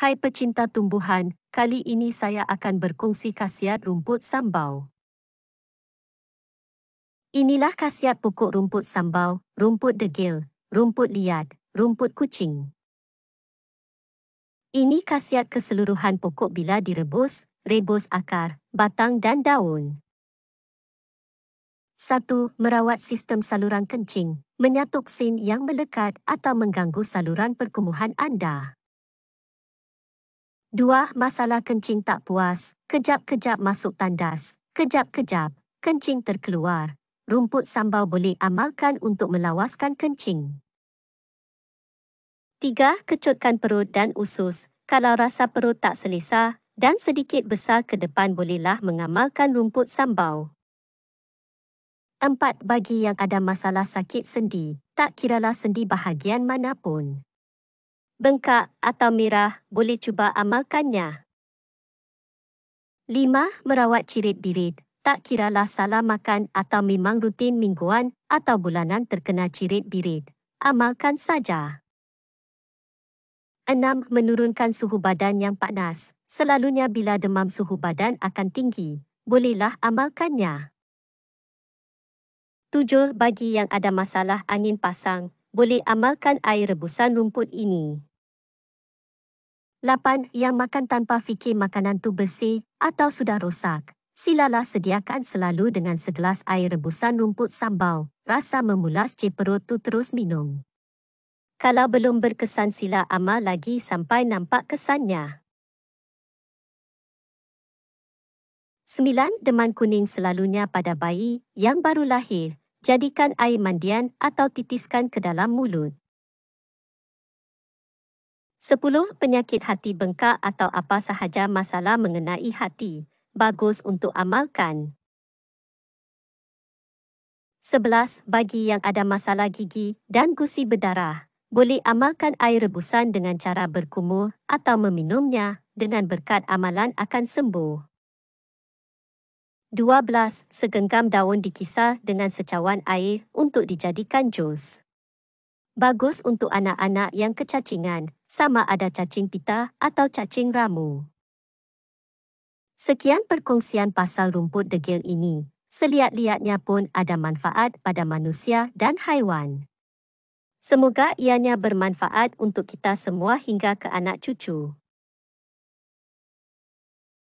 Hai pecinta tumbuhan, kali ini saya akan berkongsi khasiat rumput sambau. Inilah khasiat pokok rumput sambau, rumput degil, rumput liat, rumput kucing. Ini khasiat keseluruhan pokok bila direbus, rebus akar, batang dan daun. 1. Merawat sistem saluran kencing, menyatuk sin yang melekat atau mengganggu saluran perkumuhan anda. Dua, masalah kencing tak puas. Kejap-kejap masuk tandas. Kejap-kejap, kencing terkeluar. Rumput sambal boleh amalkan untuk melawaskan kencing. Tiga, kecutkan perut dan usus. Kalau rasa perut tak selesa dan sedikit besar ke depan bolehlah mengamalkan rumput sambal. Empat, bagi yang ada masalah sakit sendi, tak kiralah sendi bahagian manapun bengkak atau merah, boleh cuba amalkannya. 5. Merawat cirit-birit. Tak kiralah salah makan atau memang rutin mingguan atau bulanan terkena cirit-birit. Amalkan saja. 6. Menurunkan suhu badan yang panas. Selalunya bila demam suhu badan akan tinggi, bolehlah amalkannya. 7. Bagi yang ada masalah angin pasang, boleh amalkan air rebusan rumput ini. 8. Yang makan tanpa fikir makanan tu bersih atau sudah rosak. Silalah sediakan selalu dengan segelas air rebusan rumput sambal. Rasa memulas je perut tu terus minum. Kalau belum berkesan sila amal lagi sampai nampak kesannya. 9. Deman kuning selalunya pada bayi yang baru lahir. Jadikan air mandian atau titiskan ke dalam mulut. Sepuluh Penyakit hati bengkak atau apa sahaja masalah mengenai hati. Bagus untuk amalkan. Sebelas Bagi yang ada masalah gigi dan gusi berdarah, boleh amalkan air rebusan dengan cara berkumur atau meminumnya dengan berkat amalan akan sembuh. Dua belas Segenggam daun dikisar dengan secawan air untuk dijadikan jus. Bagus untuk anak-anak yang kecacingan, sama ada cacing pita atau cacing ramu. Sekian perkongsian pasal rumput degil ini. Seliat-liatnya pun ada manfaat pada manusia dan haiwan. Semoga ianya bermanfaat untuk kita semua hingga ke anak cucu.